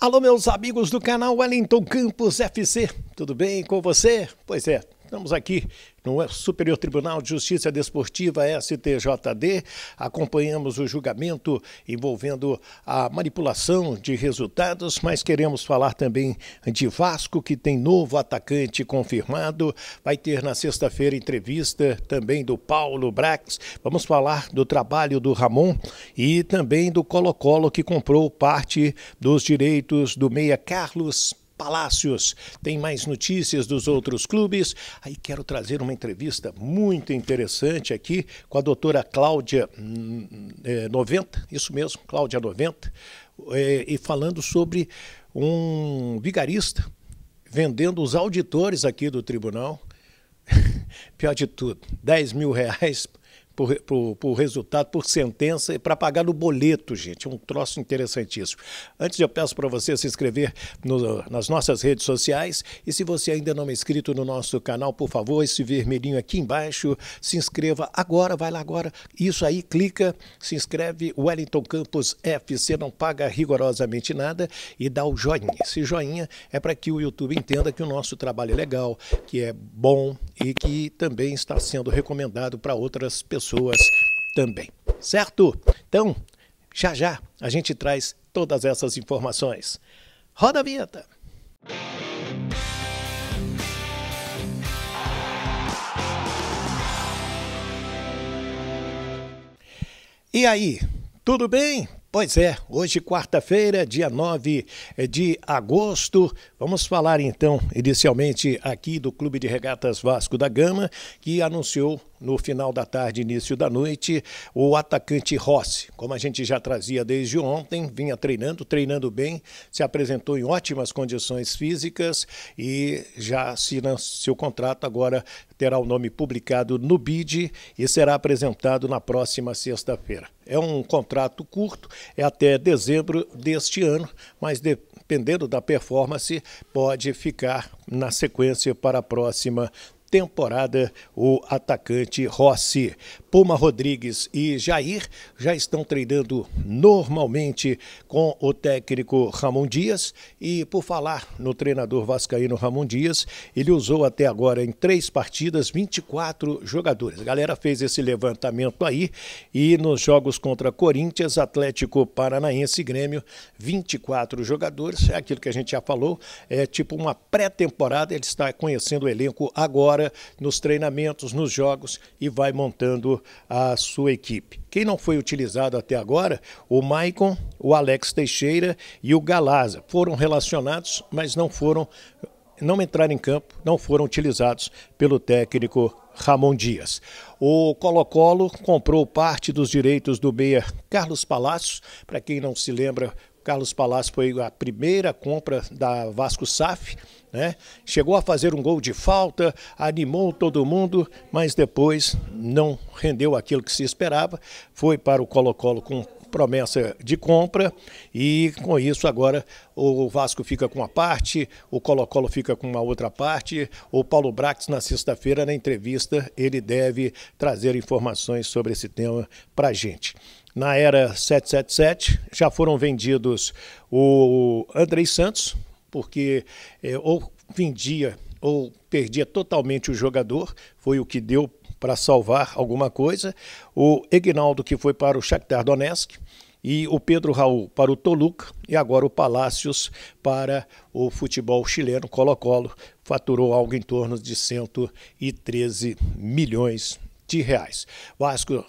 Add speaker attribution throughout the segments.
Speaker 1: Alô, meus amigos do canal Wellington Campos FC, tudo bem com você? Pois é, Estamos aqui no Superior Tribunal de Justiça Desportiva, STJD. Acompanhamos o julgamento envolvendo a manipulação de resultados, mas queremos falar também de Vasco, que tem novo atacante confirmado. Vai ter na sexta-feira entrevista também do Paulo Brax. Vamos falar do trabalho do Ramon e também do Colo-Colo, que comprou parte dos direitos do meia Carlos Palácios. Tem mais notícias dos outros clubes. Aí quero trazer uma entrevista muito interessante aqui com a doutora Cláudia hum, é, 90, isso mesmo, Cláudia 90, é, e falando sobre um vigarista vendendo os auditores aqui do tribunal. Pior de tudo, 10 mil reais por, por, por resultado, por sentença, e para pagar no boleto, gente. É um troço interessantíssimo. Antes, eu peço para você se inscrever no, nas nossas redes sociais. E se você ainda não é inscrito no nosso canal, por favor, esse vermelhinho aqui embaixo, se inscreva agora, vai lá agora. Isso aí, clica, se inscreve. Wellington Campos FC não paga rigorosamente nada e dá o joinha. Esse joinha é para que o YouTube entenda que o nosso trabalho é legal, que é bom e que também está sendo recomendado para outras pessoas pessoas também, certo? Então, já já a gente traz todas essas informações. Roda a vinheta! E aí, tudo bem? Pois é, hoje quarta-feira, dia 9 eh, de agosto, vamos falar então inicialmente aqui do Clube de Regatas Vasco da Gama, que anunciou no final da tarde, início da noite, o atacante Rossi. Como a gente já trazia desde ontem, vinha treinando, treinando bem, se apresentou em ótimas condições físicas e já assina seu contrato. Agora terá o nome publicado no BID e será apresentado na próxima sexta-feira. É um contrato curto, é até dezembro deste ano, mas dependendo da performance, pode ficar na sequência para a próxima temporada o atacante Rossi. Puma Rodrigues e Jair já estão treinando normalmente com o técnico Ramon Dias. E por falar no treinador vascaíno Ramon Dias, ele usou até agora em três partidas 24 jogadores. A galera fez esse levantamento aí e nos jogos contra Corinthians, Atlético Paranaense e Grêmio, 24 jogadores. É aquilo que a gente já falou, é tipo uma pré-temporada. Ele está conhecendo o elenco agora agora nos treinamentos, nos jogos e vai montando a sua equipe. Quem não foi utilizado até agora, o Maicon, o Alex Teixeira e o Galaza foram relacionados, mas não foram não entraram em campo, não foram utilizados pelo técnico Ramon Dias. O Colo-Colo comprou parte dos direitos do meia Carlos Palacios, para quem não se lembra, Carlos Palácio foi a primeira compra da Vasco SAF, né? Chegou a fazer um gol de falta, animou todo mundo, mas depois não rendeu aquilo que se esperava. Foi para o Colo-Colo com promessa de compra e com isso agora o Vasco fica com uma parte, o Colo-Colo fica com uma outra parte. O Paulo Brax na sexta-feira na entrevista ele deve trazer informações sobre esse tema para gente na era 777. Já foram vendidos o Andrei Santos, porque é, ou vendia ou perdia totalmente o jogador, foi o que deu para salvar alguma coisa. O Egnaldo, que foi para o Shakhtar Donetsk, e o Pedro Raul para o Toluca, e agora o Palácios para o futebol chileno, Colo-Colo, faturou algo em torno de 113 milhões de reais. Vasco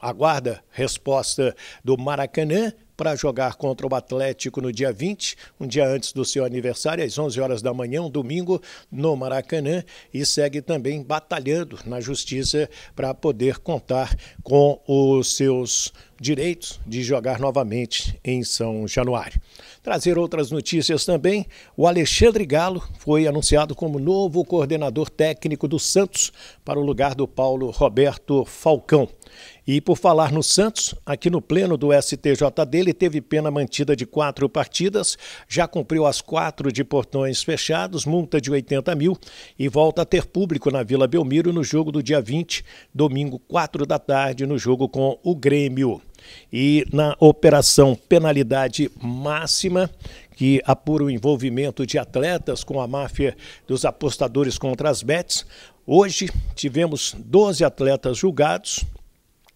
Speaker 1: aguarda resposta do Maracanã para jogar contra o Atlético no dia 20, um dia antes do seu aniversário, às 11 horas da manhã, um domingo, no Maracanã, e segue também batalhando na justiça para poder contar com os seus direitos de jogar novamente em São Januário. Trazer outras notícias também, o Alexandre Galo foi anunciado como novo coordenador técnico do Santos para o lugar do Paulo Roberto Falcão. E por falar no Santos, aqui no pleno do STJD, ele teve pena mantida de quatro partidas, já cumpriu as quatro de portões fechados, multa de 80 mil e volta a ter público na Vila Belmiro no jogo do dia 20, domingo, quatro da tarde, no jogo com o Grêmio. E na operação penalidade máxima, que apura o envolvimento de atletas com a máfia dos apostadores contra as bets, hoje tivemos 12 atletas julgados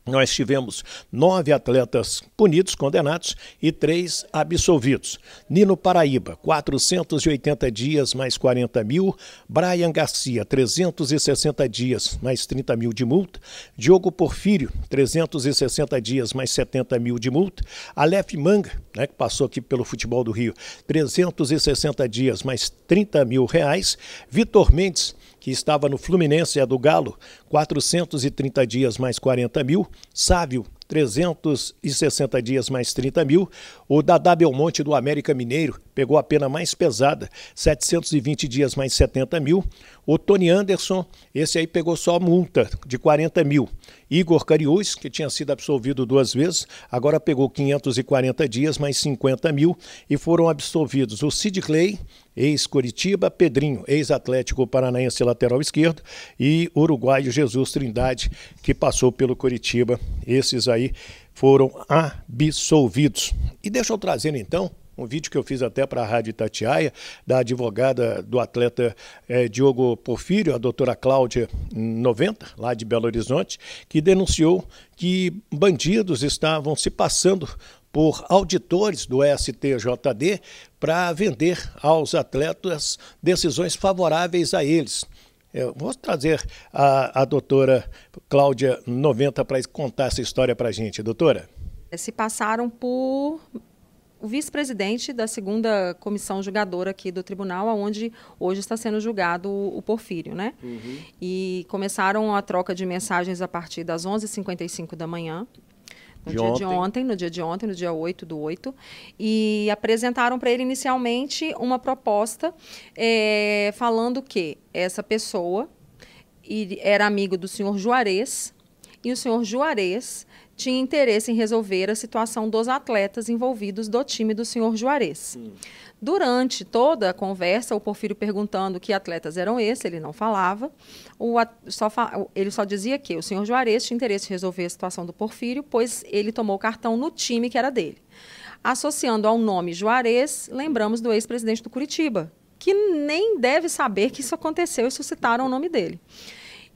Speaker 1: nós tivemos nove atletas punidos, condenados e três absolvidos. Nino Paraíba, 480 dias mais 40 mil. Brian Garcia, 360 dias mais 30 mil de multa. Diogo Porfírio, 360 dias mais 70 mil de multa. Aleph Manga, né, que passou aqui pelo futebol do Rio, 360 dias mais 30 mil reais. Vitor Mendes, que estava no Fluminense e é a do Galo, 430 dias mais 40 mil. Sávio, 360 dias mais 30 mil. O Dadá Belmonte do América Mineiro pegou a pena mais pesada, 720 dias mais 70 mil. O Tony Anderson, esse aí pegou só a multa de 40 mil. Igor Cariús, que tinha sido absolvido duas vezes, agora pegou 540 dias mais 50 mil e foram absolvidos o Sid Clay, ex-Curitiba, Pedrinho, ex-Atlético Paranaense lateral esquerdo e uruguaio Jesus Trindade, que passou pelo Curitiba. Esses aí foram absolvidos. E deixa eu trazer então um vídeo que eu fiz até para a Rádio Tatiaia, da advogada do atleta é, Diogo Porfírio, a doutora Cláudia 90, lá de Belo Horizonte, que denunciou que bandidos estavam se passando por auditores do STJD para vender aos atletas decisões favoráveis a eles. Eu vou trazer a, a doutora Cláudia 90 para contar essa história para a gente. Doutora? É,
Speaker 2: se passaram por o vice-presidente da segunda comissão julgadora aqui do tribunal, onde hoje está sendo julgado o Porfírio, né? Uhum. E começaram a troca de mensagens a partir das 11h55 da manhã no de dia ontem. de ontem, no dia de ontem, no dia 8 do 8, e apresentaram para ele inicialmente uma proposta é, falando que essa pessoa era amigo do senhor Juarez, e o senhor Juarez tinha interesse em resolver a situação dos atletas envolvidos do time do senhor Juarez. Durante toda a conversa, o Porfírio perguntando que atletas eram esses, ele não falava. O, só, ele só dizia que o senhor Juarez tinha interesse em resolver a situação do Porfírio, pois ele tomou cartão no time que era dele. Associando ao nome Juarez, lembramos do ex-presidente do Curitiba, que nem deve saber que isso aconteceu e suscitaram o nome dele.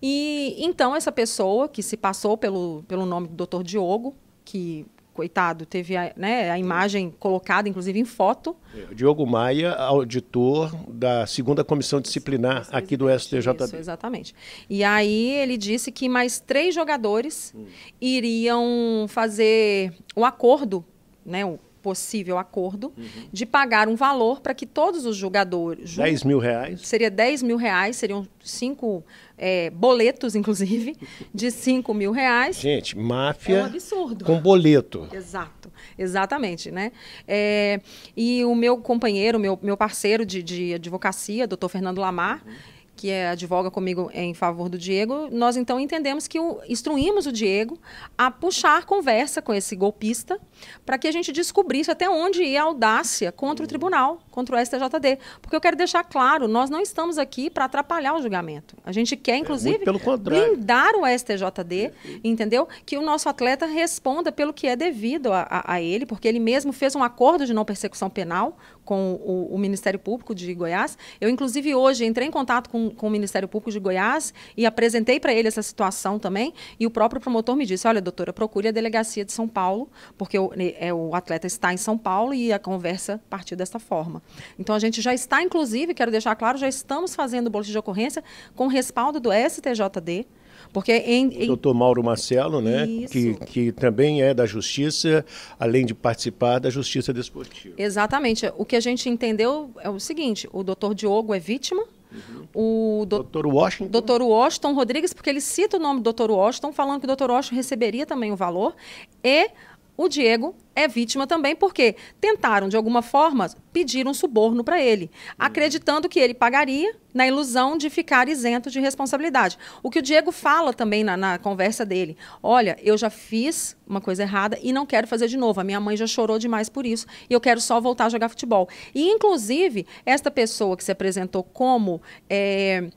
Speaker 2: E então essa pessoa que se passou pelo, pelo nome do Dr. Diogo, que coitado, teve a, né, a imagem colocada, inclusive em foto.
Speaker 1: É, Diogo Maia, auditor da segunda comissão disciplinar aqui do STJD. Isso, exatamente.
Speaker 2: E aí ele disse que mais três jogadores hum. iriam fazer o acordo, né, possível acordo uhum. de pagar um valor para que todos os jogadores. 10 mil reais? Seria 10 mil reais, seriam cinco é, boletos, inclusive, de 5 mil reais.
Speaker 1: Gente, máfia. É um absurdo. Com boleto.
Speaker 2: Exato, exatamente, né? É, e o meu companheiro, meu, meu parceiro de, de advocacia, doutor Fernando Lamar. Uhum que é advoga comigo em favor do Diego, nós então entendemos que o, instruímos o Diego a puxar conversa com esse golpista para que a gente descobrisse até onde ia a audácia contra o hum. tribunal, contra o STJD. Porque eu quero deixar claro, nós não estamos aqui para atrapalhar o julgamento. A gente quer, é, inclusive, é, blindar o STJD, é. entendeu? Que o nosso atleta responda pelo que é devido a, a, a ele, porque ele mesmo fez um acordo de não persecução penal com o, o, Ministério Público de Goiás. Eu, inclusive, hoje entrei em contato com, com o Ministério Público de Goiás e apresentei para ele essa situação também. E o próprio promotor me disse: Olha, doutora, procure a delegacia de São Paulo, porque o, né, é, o atleta está em São Paulo e a conversa partiu dessa forma. Então, a gente já está, inclusive, quero deixar claro, já estamos fazendo o boletim de ocorrência com respaldo do STJD. Porque em, em...
Speaker 1: Dr. Mauro Marcelo, né, que, que também é da Justiça, além de participar da Justiça Desportiva.
Speaker 2: Exatamente. O que a gente entendeu é o seguinte, o doutor Diogo é vítima, uhum. o do... Dr. Washington. Dr. Washington Rodrigues, porque ele cita o nome do Dr. Washington, falando que o Dr. Washington receberia também o valor. E o Diego é vítima também porque tentaram, de alguma forma, pedir um suborno para ele, acreditando que ele pagaria na ilusão de ficar isento de responsabilidade. O que o Diego fala também na, na, conversa dele: olha, eu já fiz uma coisa errada e não quero fazer de novo. A minha mãe já chorou demais por isso e eu quero só voltar a jogar futebol. E, inclusive, esta pessoa que se apresentou como. É,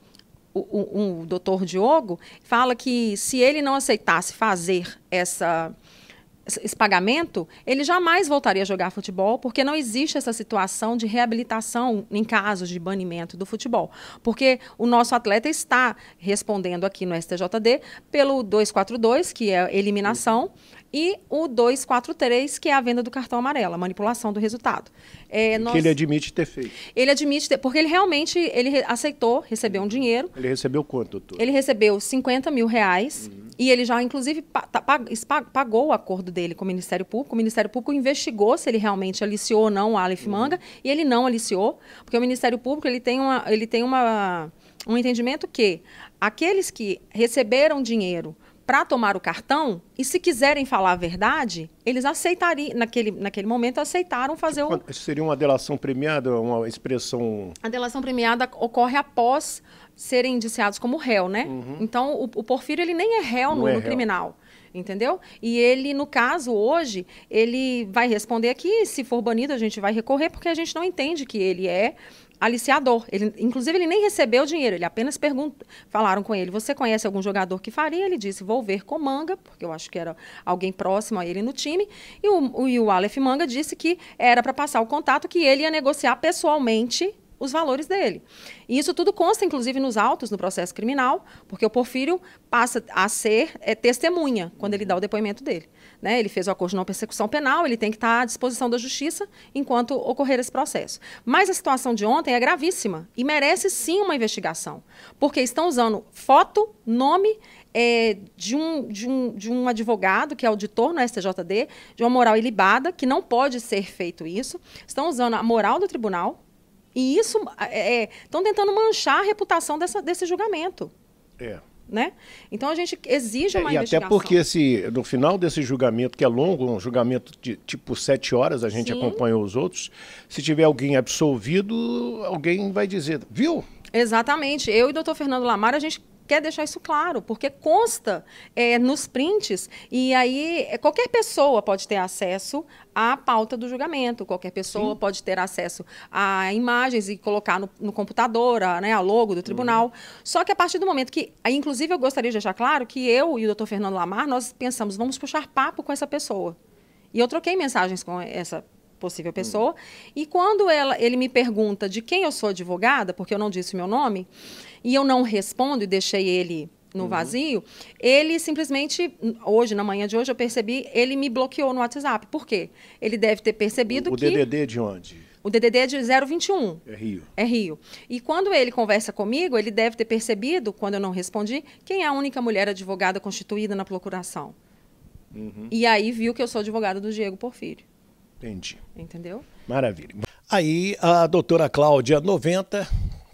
Speaker 2: o, o, o doutor Diogo fala que se ele não aceitasse fazer essa esse pagamento, ele jamais voltaria a jogar futebol, porque não existe essa situação de reabilitação em casos de banimento do futebol. Porque o nosso atleta está respondendo aqui no STJD pelo 242, que é eliminação. Uhum e o 243, que é a venda do cartão amarelo, a manipulação do resultado. É, nós... Que ele
Speaker 1: admite ter feito.
Speaker 2: Ele admite ter, porque ele realmente ele aceitou receber um dinheiro.
Speaker 1: Ele recebeu quanto, doutor?
Speaker 2: Ele recebeu 50 mil reais uhum. e ele já, inclusive, tá, pagou o acordo dele com o Ministério Público. O Ministério Público investigou se ele realmente aliciou ou não o Aleph uhum. Manga e ele não aliciou, porque o Ministério Público ele tem, uma, ele tem uma, um entendimento que aqueles que receberam dinheiro para tomar o cartão e se quiserem falar a verdade, eles aceitariam, naquele, naquele momento, aceitaram fazer
Speaker 1: tipo, o... Seria uma delação premiada, uma expressão...
Speaker 2: A delação premiada ocorre após serem indiciados como réu, né? Uhum. Então, o, o, Porfírio, ele nem é réu no, é no réu. criminal entendeu? E ele, no caso, hoje, ele vai responder aqui, se for banido, a gente vai recorrer, porque a gente não entende que ele é aliciador. Ele, inclusive, ele nem recebeu o dinheiro, ele apenas perguntou. Falaram com ele: Você conhece algum jogador que faria? Ele disse: Vou ver com Manga, porque eu acho que era alguém próximo a ele no time. E o, o, e o Aleph Manga disse que era para passar o contato, que ele ia negociar pessoalmente os valores dele. E isso tudo consta, inclusive, nos autos no processo criminal, porque o Porfírio passa a ser é, testemunha quando ele dá o depoimento dele. Né? Ele fez o acordo de não persecução penal, ele tem que estar à disposição da justiça enquanto ocorrer esse processo. Mas a situação de ontem é gravíssima e merece sim uma investigação, porque estão usando foto, nome é, de, um, de, um, de um advogado que é auditor no STJD, de uma moral ilibada, que não pode ser feito isso. Estão usando a moral do tribunal e isso estão é, é tentando manchar a reputação dessa, desse julgamento. É. Né? Então a gente exige é, uma é, e investigação. E até
Speaker 1: porque no final desse julgamento, que é longo, um julgamento de tipo sete horas, a gente Sim. acompanha os outros, se tiver alguém absolvido, alguém vai dizer, viu?
Speaker 2: Exatamente. Eu e o doutor Fernando Lamar, a gente quer deixar isso claro, porque consta é, nos prints, e aí é, qualquer pessoa pode ter acesso à pauta do julgamento, qualquer pessoa Sim. pode ter acesso a imagens e colocar no, no computador, a, né, a logo do tribunal. Uhum. Só que a partir do momento que, inclusive eu gostaria de deixar claro que eu e o doutor Fernando Lamar, nós pensamos, vamos puxar papo com essa pessoa. E eu troquei mensagens com essa possível uhum. pessoa. E quando ela, ele me pergunta de quem eu sou advogada, porque eu não disse o meu nome, e eu não respondo e deixei ele no uhum. vazio, ele simplesmente, hoje, na manhã de hoje, eu percebi, ele me bloqueou no WhatsApp. Por quê? Ele deve ter percebido o, o que. O DDD de onde? O DDD é de 021. É Rio. É Rio. E quando ele conversa comigo, ele deve ter percebido, quando eu não respondi, quem é a única mulher advogada constituída na procuração. Uhum. E aí viu que eu sou advogada do Diego Porfírio. Entendi. Entendeu?
Speaker 1: Maravilha. Aí a doutora Cláudia, 90,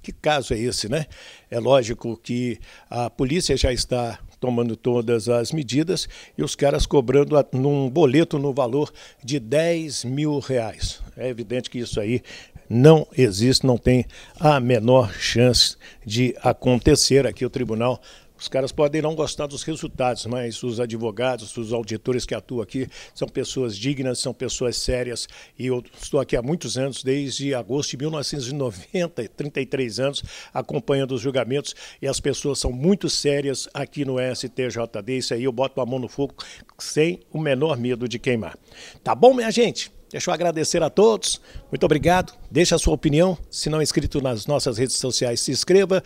Speaker 1: que caso é esse, né? É lógico que a polícia já está tomando todas as medidas e os caras cobrando num boleto no valor de 10 mil reais. É evidente que isso aí não existe, não tem a menor chance de acontecer. Aqui o tribunal os caras podem não gostar dos resultados, mas os advogados, os auditores que atuam aqui são pessoas dignas, são pessoas sérias. E eu estou aqui há muitos anos, desde agosto de 1990, 33 anos, acompanhando os julgamentos. E as pessoas são muito sérias aqui no STJD. Isso aí eu boto a mão no fogo sem o menor medo de queimar. Tá bom, minha gente? Deixa eu agradecer a todos. Muito obrigado. Deixe a sua opinião. Se não é inscrito nas nossas redes sociais, se inscreva.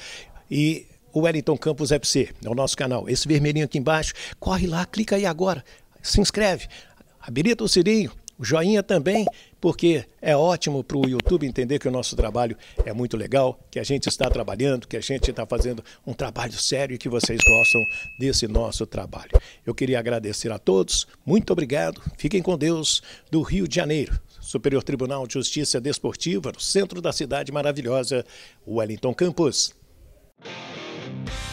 Speaker 1: E o Wellington Campos FC, é o nosso canal. Esse vermelhinho aqui embaixo, corre lá, clica aí agora, se inscreve, habilita o sininho, o joinha também, porque é ótimo para o YouTube entender que o nosso trabalho é muito legal, que a gente está trabalhando, que a gente está fazendo um trabalho sério e que vocês gostam desse nosso trabalho. Eu queria agradecer a todos, muito obrigado, fiquem com Deus do Rio de Janeiro. Superior Tribunal de Justiça Desportiva, no centro da cidade maravilhosa, Wellington Campos. Bye.